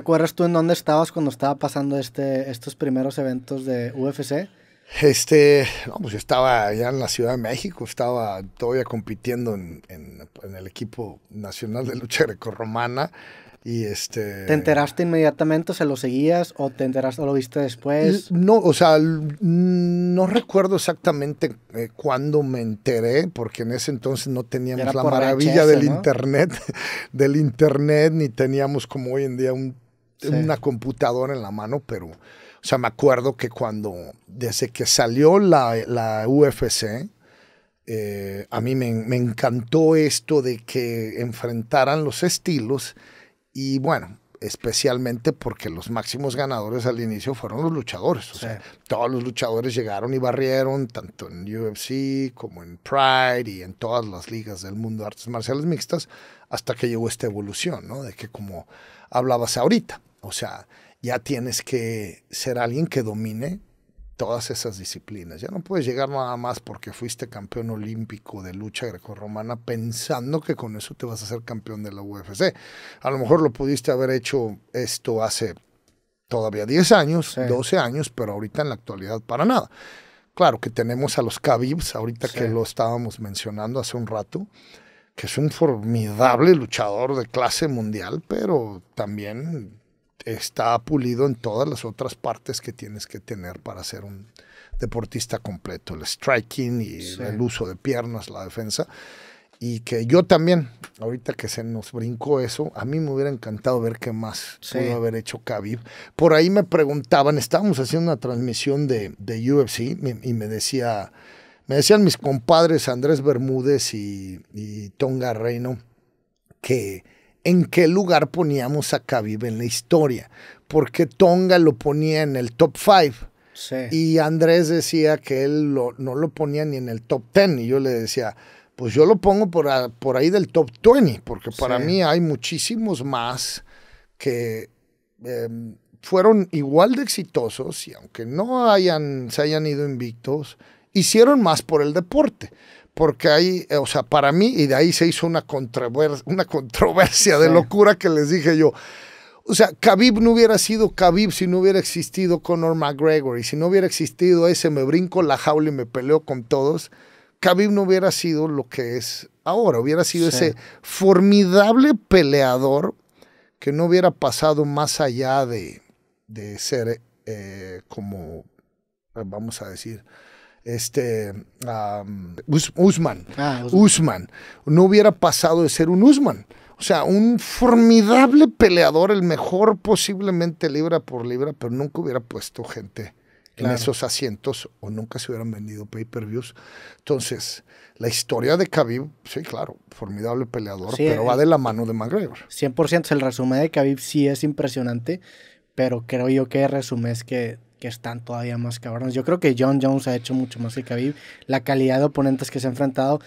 ¿Recuerdas tú en dónde estabas cuando estaba pasando este, estos primeros eventos de UFC? Este, vamos, pues yo estaba allá en la Ciudad de México, estaba todavía compitiendo en, el equipo nacional de lucha grecorromana. Y este... ¿Te enteraste inmediatamente? ¿Se lo seguías o te enteraste o lo viste después? No, o sea, no recuerdo exactamente eh, cuándo me enteré, porque en ese entonces no teníamos la maravilla del internet, del internet, ni teníamos como hoy en día un una computadora en la mano, pero, o sea, me acuerdo que cuando, desde que salió la, la UFC, eh, a mí me, encantó esto de que enfrentaran los estilos y bueno, especialmente porque los máximos ganadores al inicio fueron los luchadores. O sea, todos los luchadores llegaron y barrieron, tanto en UFC como en Pride y en todas las ligas del mundo de artes marciales mixtas, hasta que llegó esta evolución, ¿no? De que como hablabas ahorita, o sea, ya tienes que ser alguien que domine todas esas disciplinas. Ya no puedes llegar nada más porque fuiste campeón olímpico de lucha grecorromana pensando que con eso te vas a ser campeón de la UFC. A lo mejor lo pudiste haber hecho esto hace todavía 10 años, 12 años, pero ahorita en la actualidad para nada. Claro que tenemos a los Khabibs, ahorita que lo estábamos mencionando hace un rato, que es un formidable luchador de clase mundial, pero también está pulido en todas las otras partes que tienes que tener para ser un deportista completo, el striking y el uso de piernas, la defensa. Y que yo también, ahorita que se nos brincó eso, a mí me hubiera encantado ver qué más pudo haber hecho Khabib. Por ahí me preguntaban, estábamos haciendo una transmisión de, de UFC y me decía, me decían mis compadres Andrés Bermúdez y, y Tonga Reino que en qué lugar poníamos a Khabib en la historia, porque Tonga lo ponía en el top 5. Y Andrés decía que él no lo ponía ni en el top 10. Y yo le decía, pues yo lo pongo por, ahí del top 20, porque para mí hay muchísimos más que em, fueron igual de exitosos y aunque no hayan, se hayan ido invictos, hicieron más por el deporte porque ahí, eh, o sea, para mí, y de ahí se hizo una controversia, una controversia de locura que les dije yo. O sea, Khabib no hubiera sido Khabib si no hubiera existido Conor McGregor. Y si no hubiera existido ese me brinco la jaula y me peleo con todos, Khabib no hubiera sido lo que es ahora. Hubiera sido ese formidable peleador que no hubiera pasado más allá de, ser eh, como, vamos a decir, este ah, Usman. Usman. No hubiera pasado de ser un Usman. O sea, un formidable peleador, el mejor posiblemente libra por libra, pero nunca hubiera puesto gente en esos asientos o nunca se hubieran vendido pay-per-views. Entonces, la historia de Khabib, sí, claro, formidable peleador, pero eh, va de la mano de McGregor. 100% el resumen de Khabib sí es impresionante, pero creo yo que el resumen es que que están todavía más cabrones. Yo creo que John Jones ha hecho mucho más que Khabib. La calidad de oponentes que se ha enfrentado.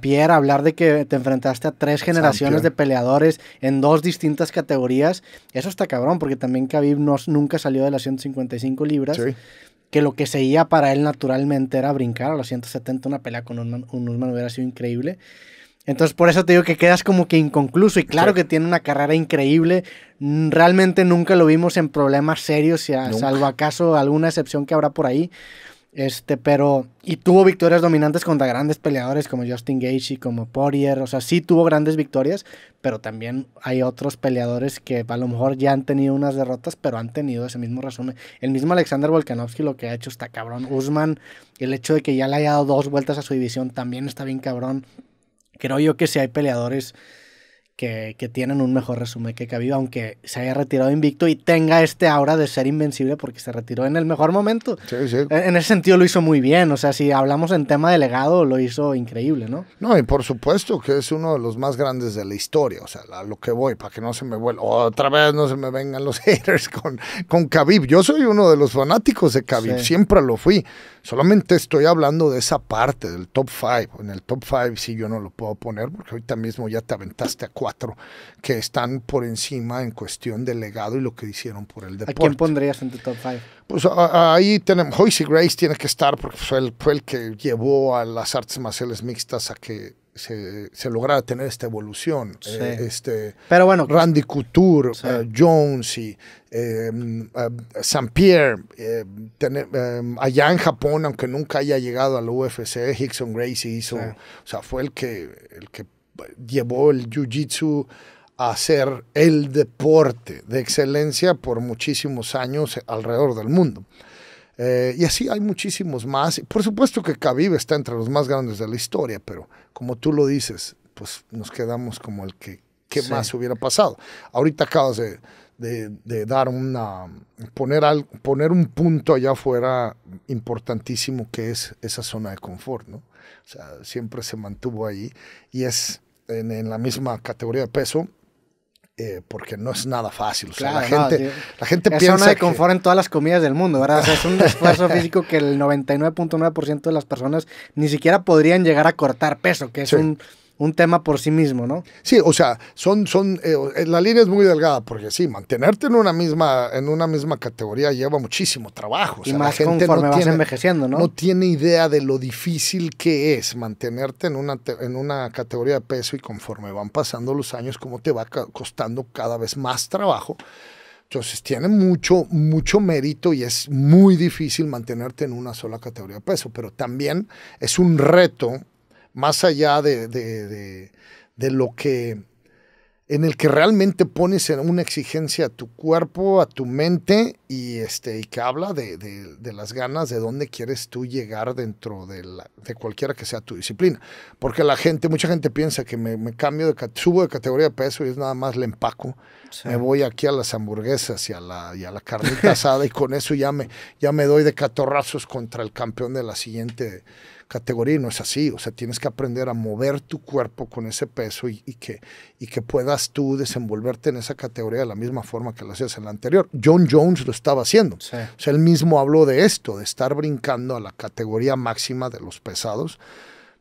Pierre, hablar de que te enfrentaste a tres generaciones de peleadores en dos distintas categorías. Eso está cabrón, porque también Khabib no, nunca salió de las 155 libras. que lo que seguía para él naturalmente era brincar a los 170, una pelea con un, hubiera sido increíble. Entonces por eso te digo que quedas como que inconcluso y claro que tiene una carrera increíble, realmente nunca lo vimos en problemas serios, ya, salvo acaso alguna excepción que habrá por ahí. Este, pero. Y tuvo victorias dominantes contra grandes peleadores como Justin Gage y como Poirier. O sea, sí tuvo grandes victorias, pero también hay otros peleadores que a lo mejor ya han tenido unas derrotas, pero han tenido ese mismo resumen. El mismo Alexander Volkanovski lo que ha hecho está cabrón. Usman, el hecho de que ya le haya dado dos vueltas a su división también está bien cabrón. Creo yo que si hay peleadores que, tienen un mejor resumen que Khabib, aunque se haya retirado invicto y tenga este aura de ser invencible porque se retiró en el mejor momento. En, ese sentido lo hizo muy bien, o sea, si hablamos en tema de legado, lo hizo increíble, ¿no? No, y por supuesto que es uno de los más grandes de la historia, o sea, a lo que voy, para que no se me vuelva, otra vez no se me vengan los haters con, con Khabib. Yo soy uno de los fanáticos de Khabib, siempre lo fui. Solamente estoy hablando de esa parte, del top 5. En el top 5 sí yo no lo puedo poner porque ahorita mismo ya te aventaste a cuatro que están por encima en cuestión del legado y lo que hicieron por el deporte. ¿A quién pondrías en tu top 5? Pues ahí tenemos, Hoisey Grace tiene que estar porque fue el que llevó a las artes marciales mixtas a que se, lograba tener esta evolución. Eh, este, Randy Couture, eh, Jones y em, eh, Pierre, em, allá en Japón, aunque nunca haya llegado al la UFC, Hickson Gracie hizo, o sea, fue el que, el que llevó el Jiu-Jitsu a ser el deporte de excelencia por muchísimos años alrededor del mundo. Eh, y así hay muchísimos más. Por supuesto que Khabib está entre los más grandes de la historia, pero como tú lo dices, pues nos quedamos como el que qué más hubiera pasado. Ahorita acabas de, de, dar una poner al, poner un punto allá afuera importantísimo que es esa zona de confort, ¿no? O sea, siempre se mantuvo ahí y es en la misma categoría de peso eh, porque no es nada fácil. O sea, la, gente, la gente es una de confort en todas las comidas del mundo, ¿verdad? es un esfuerzo físico que el 99.9% de las personas ni siquiera podrían llegar a cortar peso, que es un un tema por sí mismo, ¿no? Sí, o sea, son, son, eh, eh, la línea es muy delgada, porque sí, mantenerte en una misma, en una misma categoría lleva muchísimo trabajo. y más gente no tiene, envejeciendo, ¿no? No tiene idea de lo difícil que es mantenerte en una, en una categoría de peso y conforme van pasando los años, cómo te va costando cada vez más trabajo. Entonces tiene mucho, mucho mérito y es muy difícil mantenerte en una sola categoría de peso, pero también es un reto más allá de, lo que en el que realmente pones una exigencia a tu cuerpo, a tu mente y, este, y que habla de, las ganas de dónde quieres tú llegar dentro de, la, de cualquiera que sea tu disciplina. Porque la gente, mucha gente piensa que me, cambio de, subo de categoría de peso y es nada más le empaco. Me voy aquí a las hamburguesas y a la, y a la carnita asada y con eso ya me, ya me doy de catorrazos contra el campeón de la siguiente categoría y no es así. O sea, tienes que aprender a mover tu cuerpo con ese peso y, que, y que puedas tú desenvolverte en esa categoría de la misma forma que lo hacías en la anterior. John Jones lo estaba haciendo. O sea, él mismo habló de esto, de estar brincando a la categoría máxima de los pesados,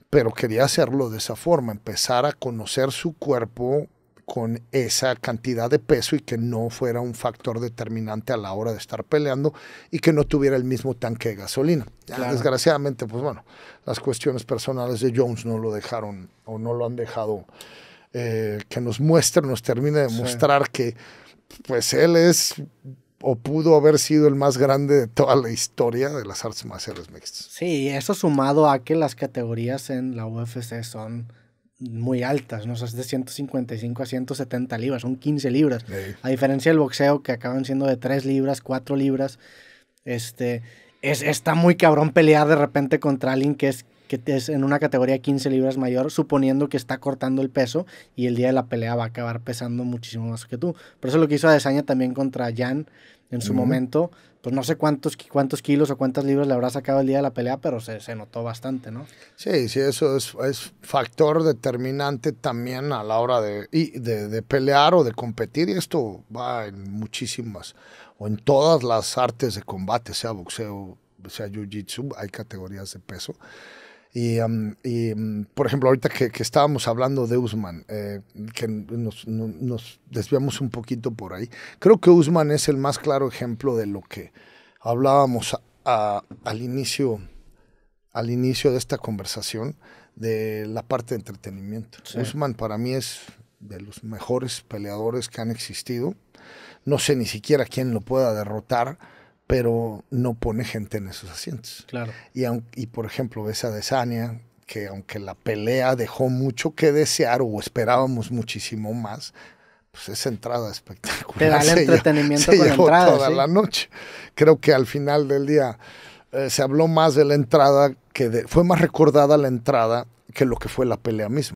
pero quería hacerlo de esa forma, empezar a conocer su cuerpo con esa cantidad de peso y que no fuera un factor determinante a la hora de estar peleando y que no tuviera el mismo tanque de gasolina. Desgraciadamente, pues bueno, las cuestiones personales de Jones no lo dejaron o no lo han dejado eh, que nos muestre, nos termine de mostrar que pues él es o pudo haber sido el más grande de toda la historia de las artes marciales mixtas. Sí, eso sumado a que las categorías en la UFC son muy altas, ¿no? sé, es de 155 a 170 libras, son 15 libras. A diferencia del boxeo, que acaban siendo de 3 libras, 4 libras, este, es, está muy cabrón pelear de repente contra alguien que es, que es en una categoría 15 libras mayor, suponiendo que está cortando el peso y el día de la pelea va a acabar pesando muchísimo más que tú. Por eso lo que hizo Adesanya también contra Jan, en su momento, pues no sé cuántos, cuántos kilos o cuántas libras le habrá sacado el día de la pelea, pero se, notó bastante, ¿no? Sí, sí, eso es, es, factor determinante también a la hora de, de, de, pelear o de competir, y esto va en muchísimas, o en todas las artes de combate, sea boxeo, sea jiu-jitsu, hay categorías de peso. Y, mm, por ejemplo, ahorita que, estábamos hablando de Usman, eh, que nos, desviamos un poquito por ahí, creo que Usman es el más claro ejemplo de lo que hablábamos al, inicio, al inicio de esta conversación, de la parte de entretenimiento. Usman para mí es de los mejores peleadores que han existido. No sé ni siquiera quién lo pueda derrotar pero no pone gente en esos asientos. Claro. Y, y por ejemplo, ves a Desania, que aunque la pelea dejó mucho que desear o esperábamos muchísimo más, pues esa entrada espectacular. Te da el entretenimiento se llevó toda la noche. Creo que al final del día eh, se habló más de la entrada que de, fue más recordada la entrada que lo que fue la pelea misma.